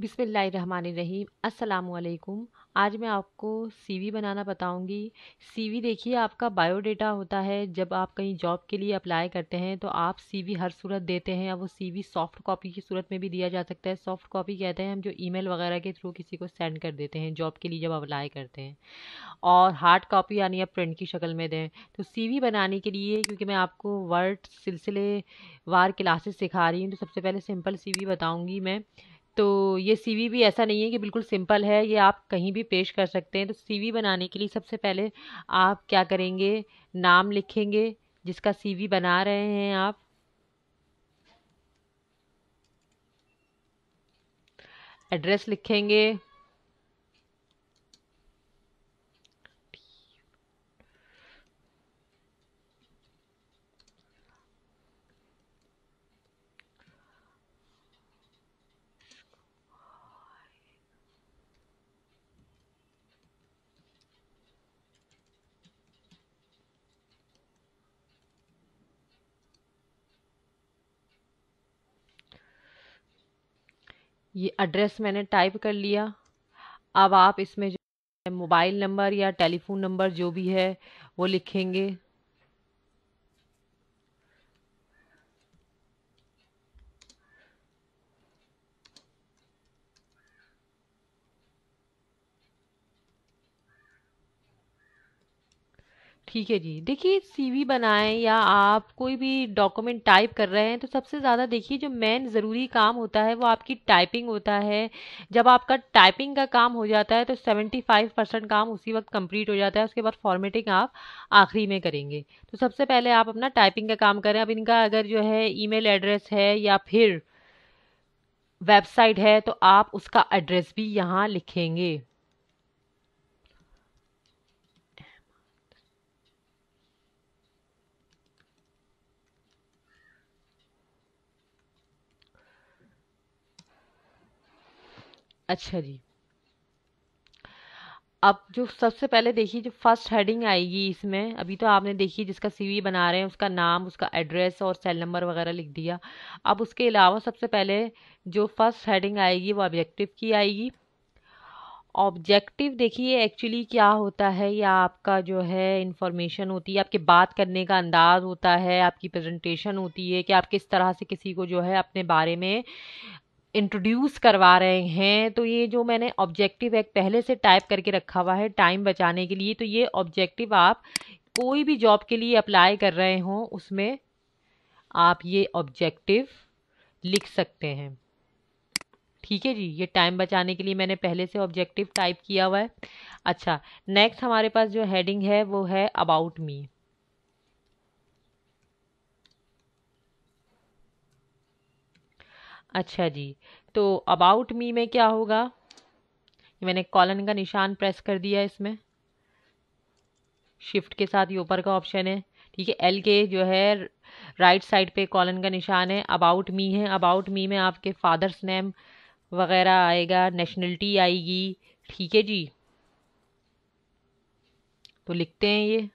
बिसमीम अस्सलाम आज मैं आपको सीवी बनाना बताऊंगी सीवी देखिए आपका बायोडेटा होता है जब आप कहीं जॉब के लिए अप्लाई करते हैं तो आप सीवी हर सूरत देते हैं और वो सीवी सॉफ्ट कॉपी की सूरत में भी दिया जा सकता है सॉफ्ट कॉपी कहते हैं हम जो ईमेल वगैरह के थ्रू किसी को सेंड कर देते हैं जॉब के लिए जब अप्लाई करते हैं और हार्ड कॉपी यानी आप प्रिंट की शक्ल में दें तो सी बनाने के लिए क्योंकि मैं आपको वर्ड सिलसिले वार क्लासेस सिखा रही हूँ तो सबसे पहले सिंपल सी बताऊँगी मैं तो ये सीवी भी ऐसा नहीं है कि बिल्कुल सिंपल है ये आप कहीं भी पेश कर सकते हैं तो सीवी बनाने के लिए सबसे पहले आप क्या करेंगे नाम लिखेंगे जिसका सीवी बना रहे हैं आप एड्रेस लिखेंगे ये एड्रेस मैंने टाइप कर लिया अब आप इसमें जो मोबाइल नंबर या टेलीफोन नंबर जो भी है वो लिखेंगे ठीक है जी देखिए सीवी बनाएं या आप कोई भी डॉक्यूमेंट टाइप कर रहे हैं तो सबसे ज़्यादा देखिए जो मेन ज़रूरी काम होता है वो आपकी टाइपिंग होता है जब आपका टाइपिंग का काम हो जाता है तो सेवेंटी फाइव परसेंट काम उसी वक्त कंप्लीट हो जाता है उसके बाद फॉर्मेटिंग आप आखिरी में करेंगे तो सबसे पहले आप अपना टाइपिंग का काम करें अब इनका अगर जो है ई एड्रेस है या फिर वेबसाइट है तो आप उसका एड्रेस भी यहाँ लिखेंगे अच्छा जी अब जो सबसे पहले देखिए जो फर्स्ट हेडिंग आएगी इसमें अभी तो आपने देखिए जिसका सीवी बना रहे हैं उसका नाम उसका एड्रेस और सेल नंबर वगैरह लिख दिया अब उसके अलावा सबसे पहले जो फर्स्ट हेडिंग आएगी वो ऑब्जेक्टिव की आएगी ऑब्जेक्टिव देखिए एक्चुअली क्या होता है या आपका जो है इन्फॉर्मेशन होती है आपके बात करने का अंदाज़ होता है आपकी प्रेजेंटेशन होती है कि आप किस तरह से किसी को जो है अपने बारे में इंट्रोड्यूस करवा रहे हैं तो ये जो मैंने ऑब्जेक्टिव एक पहले से टाइप करके रखा हुआ है टाइम बचाने के लिए तो ये ऑब्जेक्टिव आप कोई भी जॉब के लिए अप्लाई कर रहे हों उसमें आप ये ऑब्जेक्टिव लिख सकते हैं ठीक है जी ये टाइम बचाने के लिए मैंने पहले से ऑब्जेक्टिव टाइप किया हुआ है अच्छा नेक्स्ट हमारे पास जो हेडिंग है वो है अबाउट मी अच्छा जी तो अबाउट मी में क्या होगा मैंने कॉलन का निशान प्रेस कर दिया है इसमें शिफ्ट के साथ ये ऊपर का ऑप्शन है ठीक है एल के जो है राइट साइड पे कॉलन का निशान है अबाउट मी है अबाउट मी में आपके फादर्स नेम वगैरह आएगा नेशनलिटी आएगी ठीक है जी तो लिखते हैं ये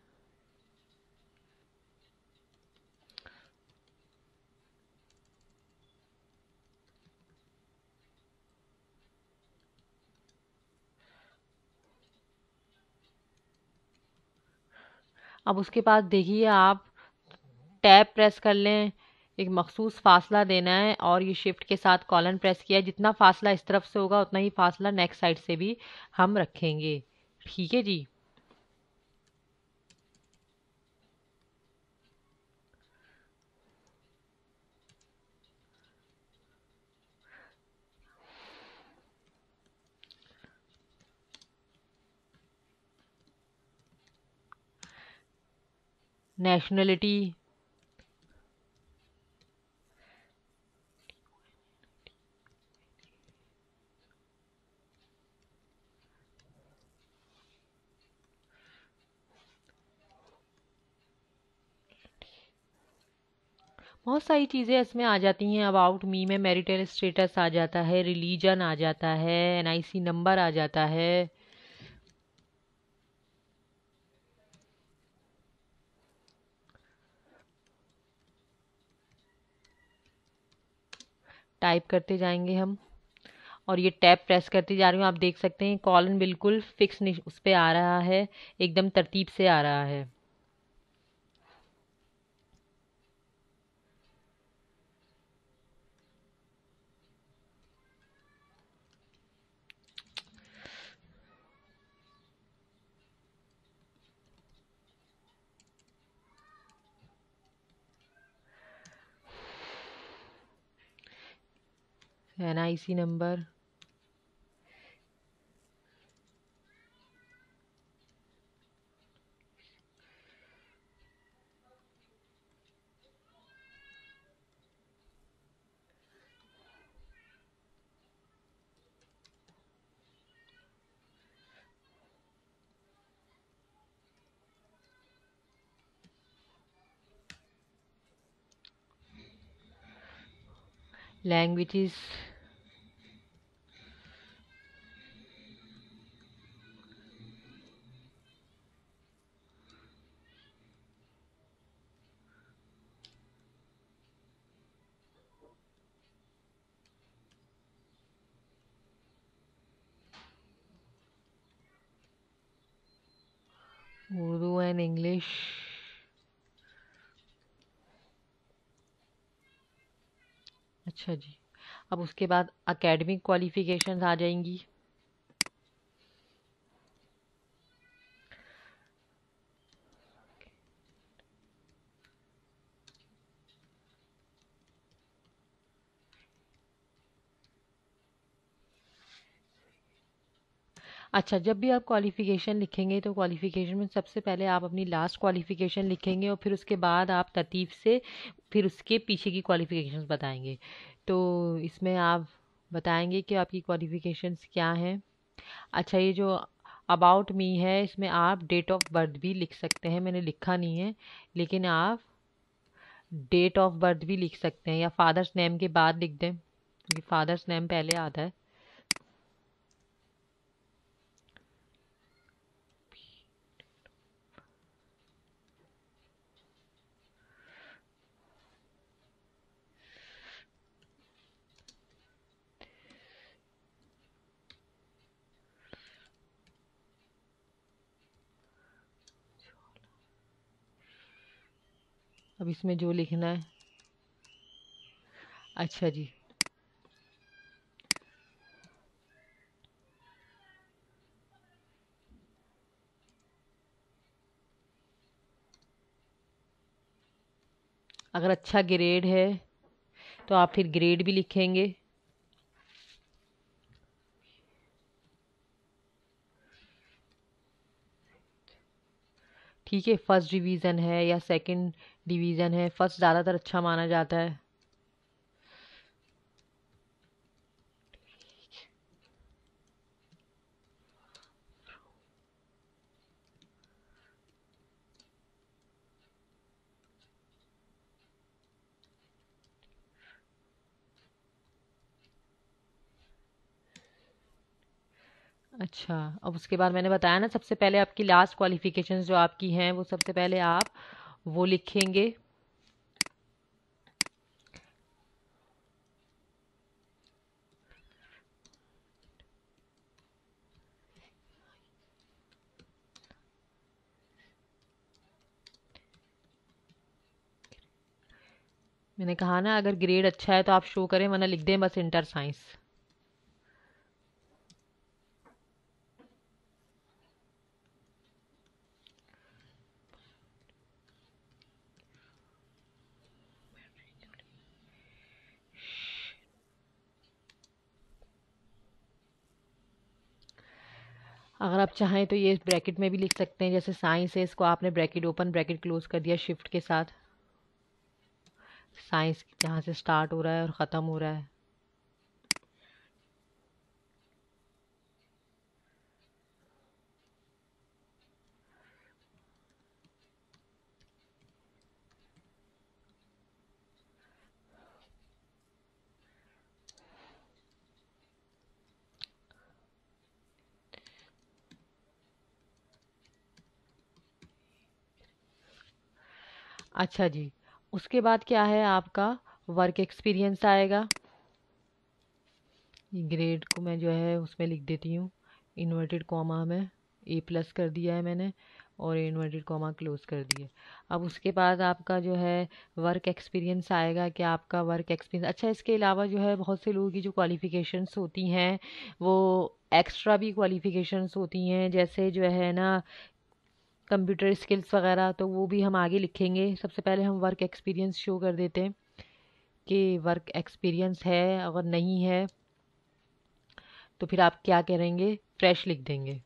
अब उसके बाद देखिए आप टैब प्रेस कर लें एक मखसूस फासला देना है और ये शिफ्ट के साथ कॉलन प्रेस किया है जितना फासला इस तरफ से होगा उतना ही फासला नेक्स्ट साइड से भी हम रखेंगे ठीक है जी nationality बहुत सारी चीज़ें इसमें आ जाती हैं अबाउट मी में मैरिटल स्टेटस आ जाता है रिलीजन आ जाता है एनआईसी नंबर आ जाता है टाइप करते जाएंगे हम और ये टैब प्रेस करती जा रही हूँ आप देख सकते हैं कॉलन बिल्कुल फिक्स उस पर आ रहा है एकदम तरतीब से आ रहा है NIC number languages अच्छा जी अब उसके बाद अकेडमिक क्वालिफिकेशंस आ जाएंगी अच्छा जब भी आप क्वालिफ़िकेशन लिखेंगे तो क्वालिफ़िकेशन में सबसे पहले आप अपनी लास्ट क्वालिफ़िकेशन लिखेंगे और फिर उसके बाद आप ततीफ़ से फिर उसके पीछे की क्वालिफ़िकेशन बताएंगे तो इसमें आप बताएंगे कि आपकी क्वालिफ़िकेशंस क्या हैं अच्छा ये जो अबाउट मी है इसमें आप डेट ऑफ बर्थ भी लिख सकते हैं मैंने लिखा नहीं है लेकिन आप डेट ऑफ बर्थ भी लिख सकते हैं या फादर्स नेम के बाद लिख दें क्योंकि फादर्स नेम पहले आता है इसमें जो लिखना है अच्छा जी अगर अच्छा ग्रेड है तो आप फिर ग्रेड भी लिखेंगे ठीक है फर्स्ट डिवीज़न है या सेकंड डिवीज़न है फर्स्ट ज़्यादातर अच्छा माना जाता है अच्छा अब उसके बाद मैंने बताया ना सबसे पहले आपकी लास्ट क्वालिफिकेशंस जो आपकी हैं वो सबसे पहले आप वो लिखेंगे मैंने कहा ना अगर ग्रेड अच्छा है तो आप शो करें वरना लिख दें बस इंटर साइंस अगर आप चाहें तो ये ब्रैकेट में भी लिख सकते हैं जैसे साइंस है इसको आपने ब्रैकेट ओपन ब्रैकेट क्लोज कर दिया शिफ्ट के साथ साइंस जहाँ से स्टार्ट हो रहा है और ख़त्म हो रहा है अच्छा जी उसके बाद क्या है आपका वर्क एक्सपीरियंस आएगा ग्रेड को मैं जो है उसमें लिख देती हूँ इन्वर्टेड कॉमा में ए प्लस कर दिया है मैंने और इन्वर्टेड कॉमा क्लोज कर दिए अब उसके बाद आपका जो है वर्क एक्सपीरियंस आएगा कि आपका वर्क एक्सपीरियंस अच्छा इसके अलावा जो है बहुत से लोगों की जो क्वालिफ़िकेशंस होती हैं वो एक्स्ट्रा भी क्वालिफ़िकेशंस होती हैं जैसे जो है ना कंप्यूटर स्किल्स वगैरह तो वो भी हम आगे लिखेंगे सबसे पहले हम वर्क एक्सपीरियंस शो कर देते हैं कि वर्क एक्सपीरियंस है अगर नहीं है तो फिर आप क्या करेंगे फ्रेश लिख देंगे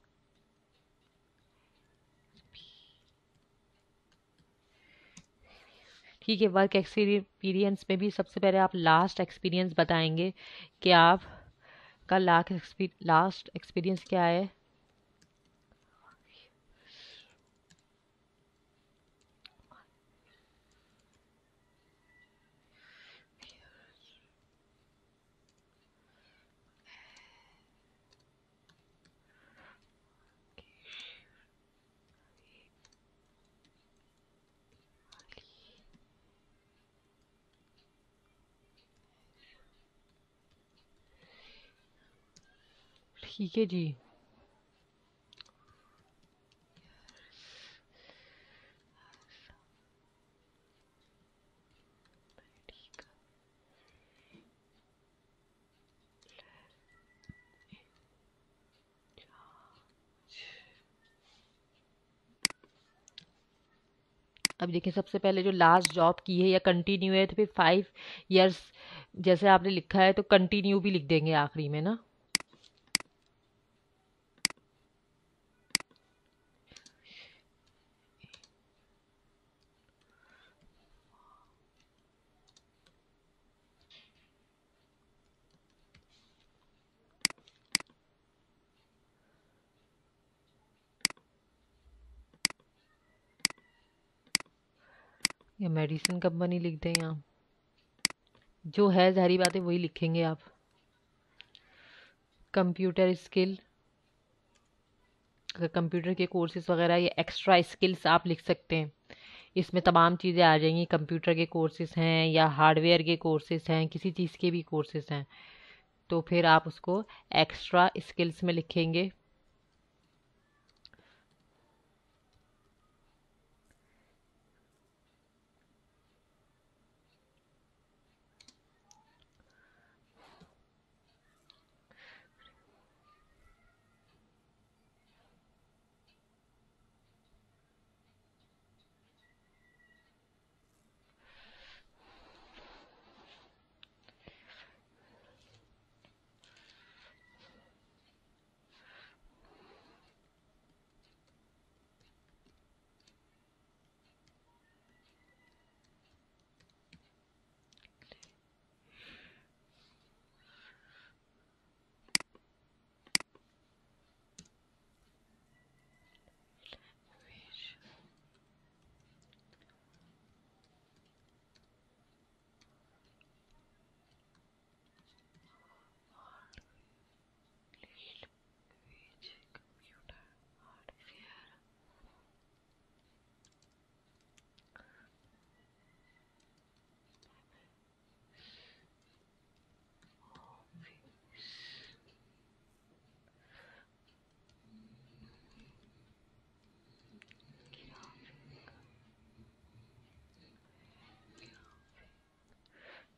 ठीक है वर्क एक्सपीरियंस में भी सबसे पहले आप लास्ट एक्सपीरियंस बताएंगे कि आप का लास्ट एक्सपीरियंस क्या है ठीक है जी अब देखिए सबसे पहले जो लास्ट जॉब की है या कंटिन्यू है तो फिर फाइव इयर्स जैसे आपने लिखा है तो कंटिन्यू भी लिख देंगे आखिरी में ना मेडिसिन कंपनी लिख दें यहाँ जो है जहरी बात है वही लिखेंगे आप कंप्यूटर स्किल कंप्यूटर के कोर्सेज वगैरह या एक्स्ट्रा स्किल्स आप लिख सकते हैं इसमें तमाम चीज़ें आ जाएंगी कंप्यूटर के कोर्सेज हैं या हार्डवेयर के कोर्सेज हैं किसी चीज़ के भी कोर्सेज हैं तो फिर आप उसको एक्स्ट्रा स्किल्स में लिखेंगे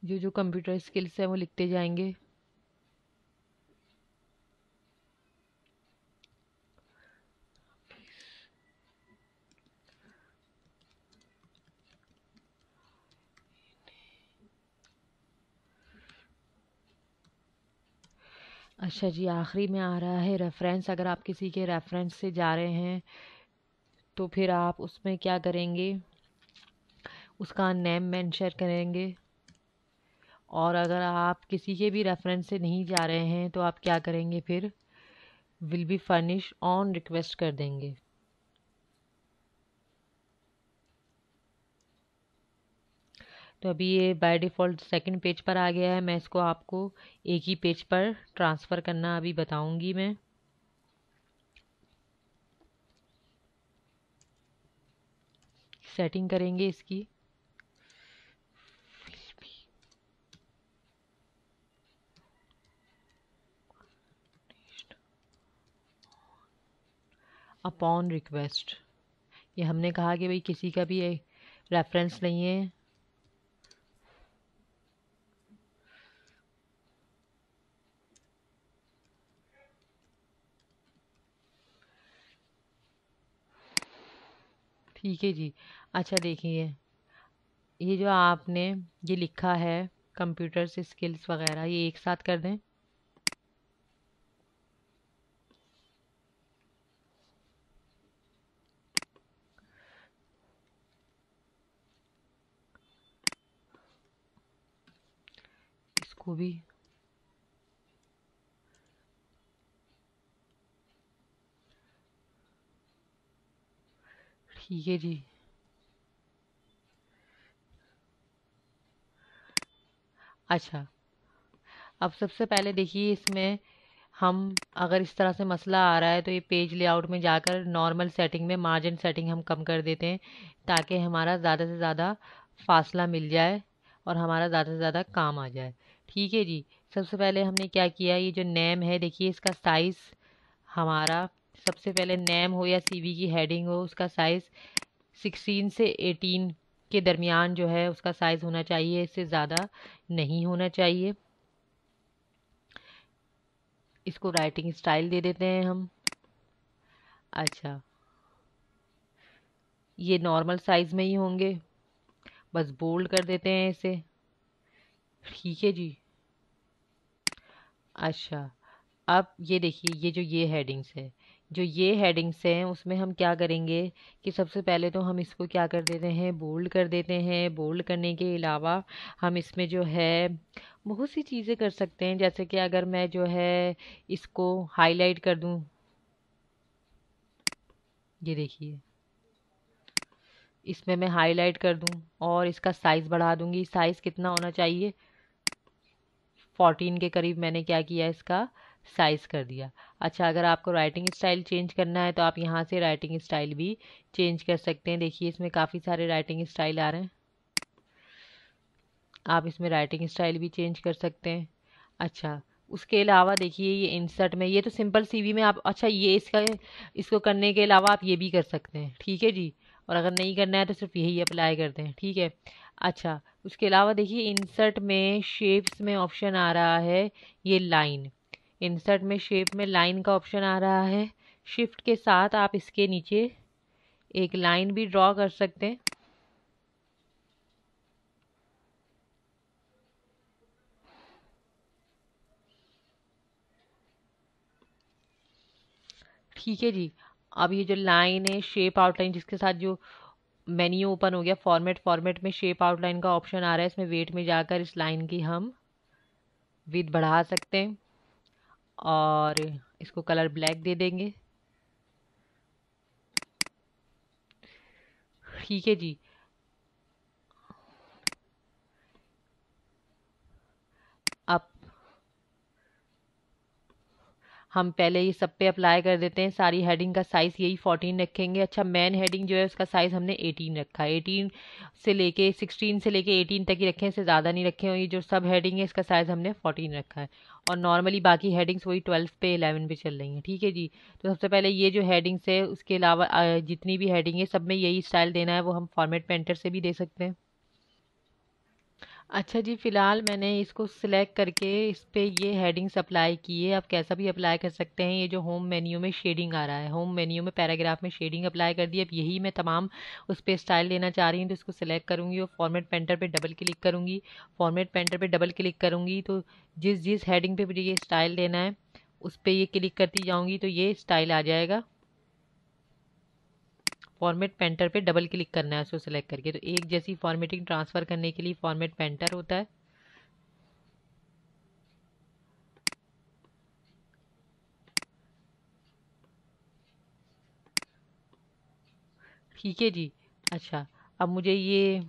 जो जो कंप्यूटर स्किल्स हैं वो लिखते जाएंगे अच्छा जी आखिरी में आ रहा है रेफरेंस अगर आप किसी के रेफरेंस से जा रहे हैं तो फिर आप उसमें क्या करेंगे उसका नेम मेंशन करेंगे और अगर आप किसी के भी रेफरेंस से नहीं जा रहे हैं तो आप क्या करेंगे फिर will be furnish on request कर देंगे तो अभी ये बाय डिफ़ॉल्ट सेकंड पेज पर आ गया है मैं इसको आपको एक ही पेज पर ट्रांसफ़र करना अभी बताऊंगी मैं सेटिंग करेंगे इसकी अपॉन रिक्वेस्ट ये हमने कहा कि भाई किसी का भी रेफरेंस नहीं है ठीक है जी अच्छा देखिए ये जो आपने ये लिखा है कंप्यूटर से स्किल्स वगैरह ये एक साथ कर दें भी ठीक है जी अच्छा अब सबसे पहले देखिए इसमें हम अगर इस तरह से मसला आ रहा है तो ये पेज लेआउट में जाकर नॉर्मल सेटिंग में मार्जिन सेटिंग हम कम कर देते हैं ताकि हमारा ज़्यादा से ज़्यादा फासला मिल जाए और हमारा ज़्यादा से ज़्यादा काम आ जाए ठीक है जी सबसे पहले हमने क्या किया ये जो नेम है देखिए इसका साइज़ हमारा सबसे पहले नेम हो या सीवी की हेडिंग हो उसका साइज़ सिक्सटीन से एटीन के दरमियान जो है उसका साइज़ होना चाहिए इससे ज़्यादा नहीं होना चाहिए इसको राइटिंग स्टाइल दे देते हैं हम अच्छा ये नॉर्मल साइज़ में ही होंगे बस बोल्ड कर देते हैं इसे ठीक है जी अच्छा अब ये देखिए ये जो ये हेडिंग्स है जो ये हेडिंग्स हैं उसमें हम क्या करेंगे कि सबसे पहले तो हम इसको क्या कर देते हैं बोल्ड कर देते हैं बोल्ड करने के अलावा हम इसमें जो है बहुत सी चीज़ें कर सकते हैं जैसे कि अगर मैं जो है इसको हाईलाइट कर दूं ये देखिए इसमें मैं हाईलाइट कर दूं और इसका साइज़ बढ़ा दूंगी साइज़ कितना होना चाहिए फोर्टीन के करीब मैंने क्या किया इसका साइज़ कर दिया अच्छा अगर आपको राइटिंग स्टाइल चेंज करना है तो आप यहाँ से राइटिंग स्टाइल भी चेंज कर सकते हैं देखिए इसमें काफ़ी सारे राइटिंग स्टाइल आ रहे हैं आप इसमें राइटिंग स्टाइल भी चेंज कर सकते हैं अच्छा उसके अलावा देखिए ये इंसर्ट में ये तो सिंपल सीवी में आप अच्छा ये इसका इसको करने के अलावा आप ये भी कर सकते हैं ठीक है जी और अगर नहीं करना है तो सिर्फ यही अप्लाई कर दें ठीक है अच्छा उसके अलावा देखिए इंसर्ट में शेप्स में ऑप्शन आ रहा है ये लाइन इंसर्ट में शेप में लाइन का ऑप्शन आ रहा है शिफ्ट के साथ आप इसके नीचे एक लाइन भी ड्रॉ कर सकते हैं ठीक है जी अब ये जो लाइन है शेप आउटलाइन जिसके साथ जो मेन्यू ओपन हो गया फॉर्मेट फॉर्मेट में शेप आउटलाइन का ऑप्शन आ रहा है इसमें वेट में जाकर इस लाइन की हम विथ बढ़ा सकते हैं और इसको कलर ब्लैक दे देंगे ठीक है जी हम पहले ये सब पे अप्लाई कर देते हैं सारी हेडिंग का साइज़ यही फोर्टीन रखेंगे अच्छा मैन हेडिंग जो है उसका साइज़ हमने एटीन रखा है एटीन से लेके सिक्सटीन से लेके एटीन तक ही रखें इससे ज़्यादा नहीं रखें और ये जो सब हेडिंग है इसका साइज़ हमने फोर्टीन रखा है और नॉर्मली बाकी हेडिंग्स वही ट्वेल्व पे एलेवन पे चल रही हैं ठीक है जी तो सबसे पहले ये जो हेडिंग्स है उसके अलावा जितनी भी हेडिंग है सब में यही स्टाइल देना है वो हम फॉर्मेट पेंटर से भी दे सकते हैं अच्छा जी, फ़िलहाल मैंने इसको सिलेक्ट करके इस पर ये हेडिंग्स अप्लाई की है आप कैसा भी अप्लाई कर सकते हैं। ये जो होम मेन्यू में शेडिंग आ रहा है, होम मेन्यू में पैराग्राफ में शेडिंग अप्लाई कर दी। अब यही मैं तमाम उस पर स्टाइल लेना चाह रही हूँ तो इसको सिलेक्ट करूँगी और फॉर्मेट पेंटर पे डबल क्लिक करूँगी। फॉर्मेट पेंटर पर डबल क्लिक करूँगी तो जिस जिस हेडिंग पर मुझे ये स्टाइल लेना है, उस पर ये क्लिक करती जाऊँगी तो ये स्टाइल आ जाएगा। फॉर्मेट पेंटर पे डबल क्लिक करना है उसको सेलेक्ट करके तो एक जैसी फॉर्मेटिंग ट्रांसफ़र करने के लिए फॉर्मेट पेंटर होता है ठीक है जी अच्छा अब मुझे ये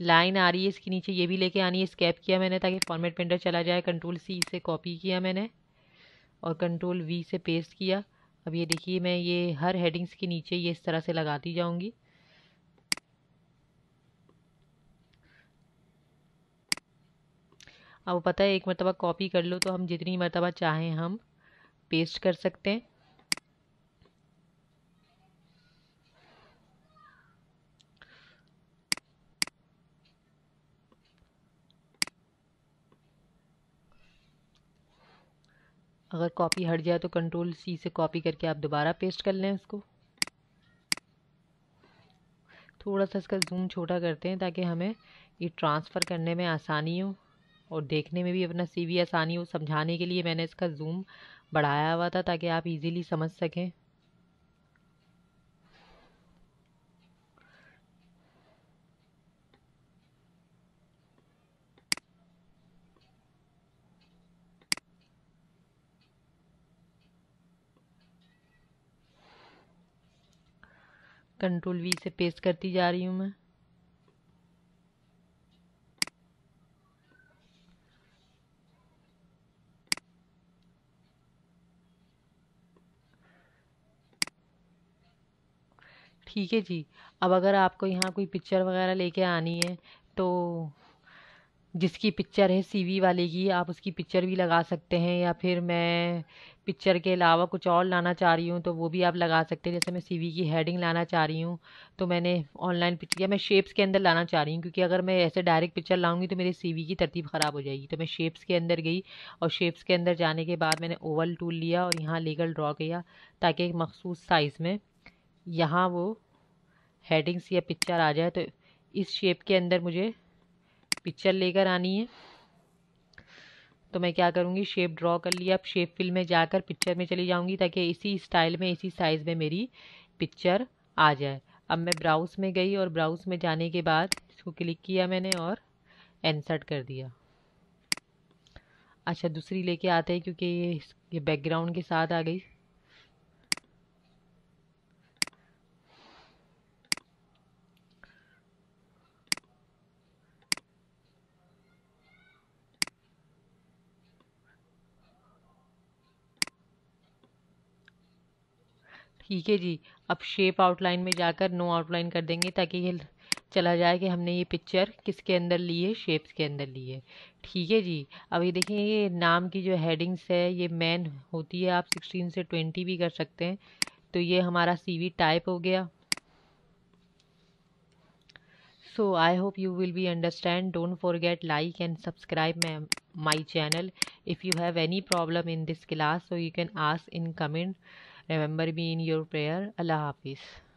लाइन आ रही है इसके नीचे ये भी लेके आनी है स्कैप किया मैंने ताकि फॉर्मेट पेंटर चला जाए कंट्रोल सी से कॉपी किया मैंने और कंट्रोल वी से पेस्ट किया अब ये देखिए मैं ये हर हेडिंग्स के नीचे ये इस तरह से लगाती जाऊँगी अब पता है एक मरतबा कॉपी कर लो तो हम जितनी मरतबा चाहें हम पेस्ट कर सकते हैं अगर कॉपी हट जाए तो कंट्रोल सी से कॉपी करके आप दोबारा पेस्ट कर लें उसको थोड़ा सा इसका जूम छोटा करते हैं ताकि हमें ये ट्रांसफ़र करने में आसानी हो और देखने में भी अपना सी आसानी हो समझाने के लिए मैंने इसका जूम बढ़ाया हुआ था ताकि आप इजीली समझ सकें कंट्रोल वी से पेस्ट करती जा रही हूँ मैं ठीक है जी अब अगर आपको यहाँ कोई पिक्चर वगैरह लेके आनी है तो जिसकी पिक्चर है सीवी वाले की आप उसकी पिक्चर भी लगा सकते हैं या फिर मैं पिक्चर के अलावा कुछ और लाना चाह रही हूँ तो वो भी आप लगा सकते हैं जैसे मैं सी की हेडिंग लाना चाह रही हूँ तो मैंने ऑनलाइन पिक्चर या मैं शेप्स के अंदर लाना चाह रही हूँ क्योंकि अगर मैं ऐसे डायरेक्ट पिक्चर लाऊंगी तो मेरी सी की तरतीब ख़राब हो जाएगी तो मैं शेप्स के अंदर गई और शेप्स के अंदर जाने के बाद मैंने ओवल टूल लिया और यहाँ लीगल ड्रॉ किया ताकि एक मखसूस साइज़ में यहाँ वो हेडिंग्स या पिक्चर आ जाए तो इस शेप के अंदर मुझे पिक्चर लेकर आनी है तो मैं क्या करूँगी शेप ड्रॉ कर लिया अब शेप फिल में जाकर पिक्चर में चली जाऊँगी ताकि इसी स्टाइल में इसी साइज़ में मेरी पिक्चर आ जाए अब मैं ब्राउज में गई और ब्राउज में जाने के बाद इसको क्लिक किया मैंने और इंसर्ट कर दिया अच्छा दूसरी लेके आते हैं क्योंकि ये बैकग्राउंड के साथ आ गई ठीक है जी अब शेप आउटलाइन में जाकर नो आउटलाइन कर देंगे ताकि ये चला जाए कि हमने ये पिक्चर किसके अंदर ली है शेप्स के अंदर ली है ठीक है जी अब ये देखिए ये नाम की जो हेडिंग्स है ये मैन होती है आप सिक्सटीन से ट्वेंटी भी कर सकते हैं तो ये हमारा सीवी टाइप हो गया I hope you will be understand don't forget like and subscribe my my channel if you have any problem in this class so you can ask in comment Remember me in your prayer. Allah Hafiz.